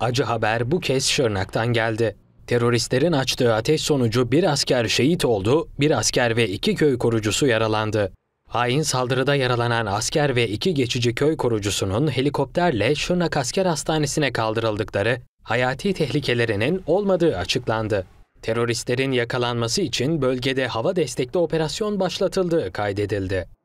Acı haber bu kez Şırnak'tan geldi. Teröristlerin açtığı ateş sonucu bir asker şehit oldu, bir asker ve iki köy korucusu yaralandı. Hain saldırıda yaralanan asker ve iki geçici köy korucusunun helikopterle Şırnak Asker Hastanesi'ne kaldırıldıkları hayati tehlikelerinin olmadığı açıklandı. Teröristlerin yakalanması için bölgede hava destekli operasyon başlatıldığı kaydedildi.